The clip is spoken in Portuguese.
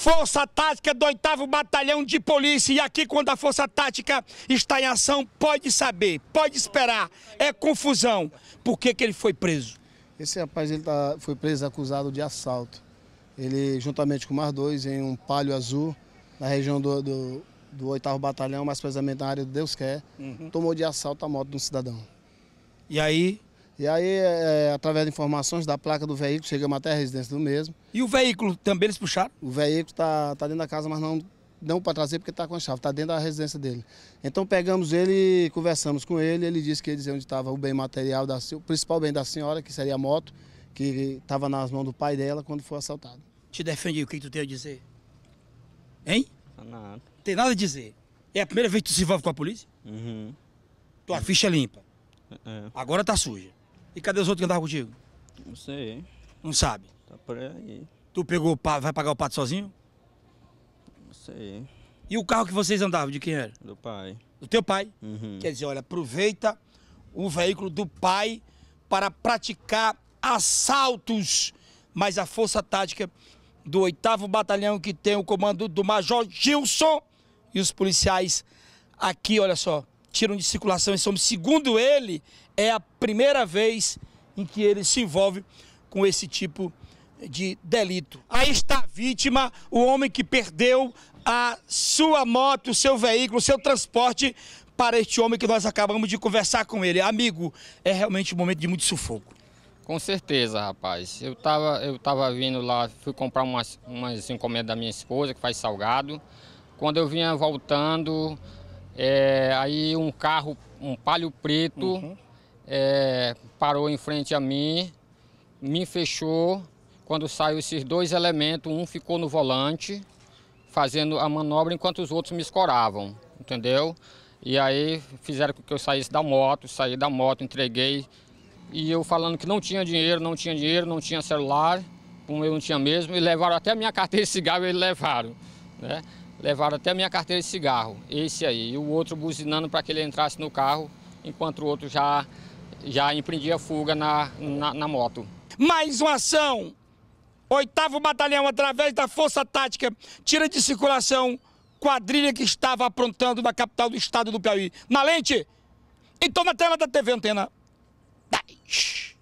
Força Tática do 8 Batalhão de Polícia. E aqui, quando a Força Tática está em ação, pode saber, pode esperar. É confusão. Por que, que ele foi preso? Esse rapaz ele tá, foi preso acusado de assalto. Ele, juntamente com mais dois, em um palio azul, na região do, do, do 8 Batalhão, mais precisamente na área do Deus Quer, uhum. tomou de assalto a moto de um cidadão. E aí, e aí, é, através de informações da placa do veículo, chegamos até a residência do mesmo. E o veículo também eles puxaram? O veículo está tá dentro da casa, mas não não para trazer porque está com a chave, está dentro da residência dele. Então pegamos ele, conversamos com ele, ele disse que ia dizer onde estava o bem material, da, o principal bem da senhora, que seria a moto, que estava nas mãos do pai dela quando foi assaltado. Te defende o que tu tem a dizer? Hein? Nada. Tem nada a dizer. É a primeira vez que tu se envolve com a polícia? Uhum. Tua ficha é limpa. É. Agora tá suja. E cadê os outros que andavam contigo? Não sei, hein? Não sabe? Tá por aí. Tu pegou, vai pagar o pato sozinho? Não sei, hein? E o carro que vocês andavam, de quem era? Do pai. Do teu pai? Uhum. Quer dizer, olha, aproveita o veículo do pai para praticar assaltos. Mas a força tática do 8 Batalhão, que tem o comando do Major Gilson e os policiais aqui, olha só, tiram de circulação e São Segundo ele, é a primeira vez em que ele se envolve com esse tipo de delito. Aí está a vítima, o homem que perdeu a sua moto, o seu veículo, o seu transporte para este homem que nós acabamos de conversar com ele. Amigo, é realmente um momento de muito sufoco. Com certeza, rapaz. Eu tava, eu tava vindo lá, fui comprar umas, umas encomendas da minha esposa, que faz salgado. Quando eu vinha voltando, é, aí um carro, um palio preto, uhum. é, parou em frente a mim, me fechou. Quando saiu esses dois elementos, um ficou no volante, fazendo a manobra enquanto os outros me escoravam, entendeu? E aí fizeram com que eu saísse da moto, saí da moto, entreguei. E eu falando que não tinha dinheiro, não tinha dinheiro, não tinha celular, como eu não tinha mesmo, e levaram até a minha carteira de cigarro, eles levaram. Né? levaram até a minha carteira de cigarro, esse aí, e o outro buzinando para que ele entrasse no carro, enquanto o outro já, já empreendia fuga na, na, na moto. Mais uma ação! Oitavo Batalhão, através da Força Tática, tira de circulação quadrilha que estava aprontando na capital do estado do Piauí. Na lente! Então na tela da TV Antena 10.